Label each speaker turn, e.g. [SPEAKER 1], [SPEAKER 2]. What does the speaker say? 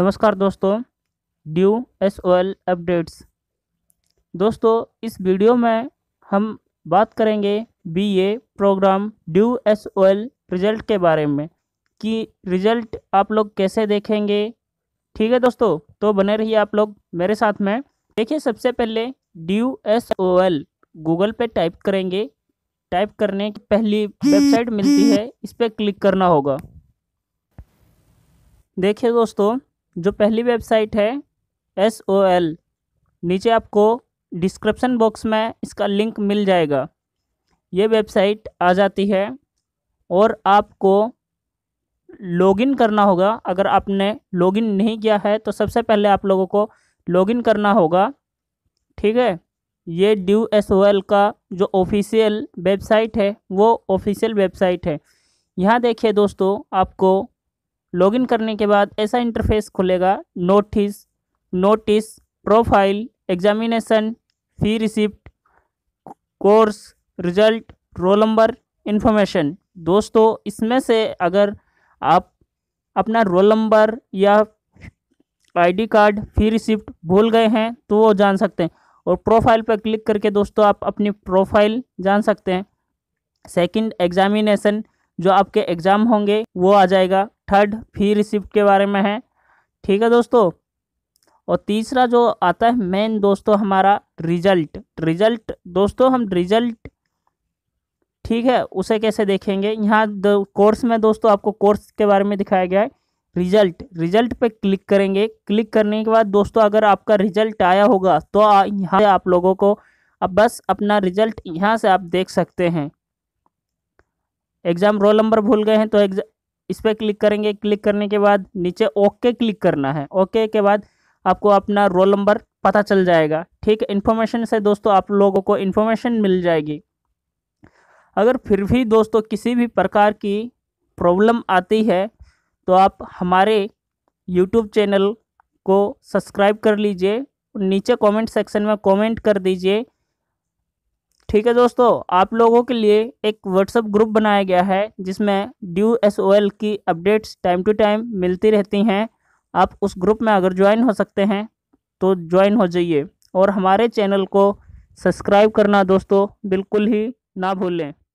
[SPEAKER 1] नमस्कार दोस्तों DU S O L updates दोस्तों इस वीडियो में हम बात करेंगे B A programme DU S O L result के बारे में कि रिज़ल्ट आप लोग कैसे देखेंगे ठीक है दोस्तों तो बने रहिए आप लोग मेरे साथ में देखिए सबसे पहले DU S O L Google पे टाइप करेंगे टाइप करने की पहली वेबसाइट मिलती है इस पर क्लिक करना होगा देखिए दोस्तों जो पहली वेबसाइट है एस ओ एल नीचे आपको डिस्क्रिप्शन बॉक्स में इसका लिंक मिल जाएगा ये वेबसाइट आ जाती है और आपको लॉगिन करना होगा अगर आपने लॉगिन नहीं किया है तो सबसे पहले आप लोगों को लॉगिन करना होगा ठीक है ये ड्यू एस ओ एल का जो ऑफिशियल वेबसाइट है वो ऑफिशियल वेबसाइट है यहाँ देखिए दोस्तों आपको लॉगिन करने के बाद ऐसा इंटरफेस खुलेगा notice notice profile examination fee receipt course result roll number information दोस्तों इसमें से अगर आप अपना रोल नंबर या आईडी कार्ड फी रिसिप्ट भूल गए हैं तो वो जान सकते हैं और प्रोफाइल पर क्लिक करके दोस्तों आप अपनी प्रोफाइल जान सकते हैं सेकंड एग्जामिनेशन जो आपके एग्ज़ाम होंगे वो आ जाएगा थर्ड फी रिसिप्ट के बारे में है ठीक है दोस्तों और तीसरा जो आता है मेन दोस्तों हमारा रिजल्ट रिजल्ट दोस्तों हम रिजल्ट ठीक है उसे कैसे देखेंगे यहाँ कोर्स में दोस्तों आपको कोर्स के बारे में दिखाया गया है रिजल्ट रिजल्ट पे क्लिक करेंगे क्लिक करने के बाद दोस्तों अगर आपका रिजल्ट आया होगा तो यहाँ आप लोगों को अब बस अपना रिजल्ट यहाँ से आप देख सकते हैं एग्ज़ाम रोल नंबर भूल गए हैं तो इस पर क्लिक करेंगे क्लिक करने के बाद नीचे ओके क्लिक करना है ओके के बाद आपको अपना रोल नंबर पता चल जाएगा ठीक इन्फॉर्मेशन से दोस्तों आप लोगों को इन्फॉर्मेशन मिल जाएगी अगर फिर भी दोस्तों किसी भी प्रकार की प्रॉब्लम आती है तो आप हमारे यूट्यूब चैनल को सब्सक्राइब कर लीजिए नीचे कमेंट सेक्शन में कमेंट कर दीजिए ठीक है दोस्तों आप लोगों के लिए एक व्हाट्सअप ग्रुप बनाया गया है जिसमें ड्यू एस की अपडेट्स टाइम टू टाइम मिलती रहती हैं आप उस ग्रुप में अगर ज्वाइन हो सकते हैं तो ज्वाइन हो जाइए और हमारे चैनल को सब्सक्राइब करना दोस्तों बिल्कुल ही ना भूलें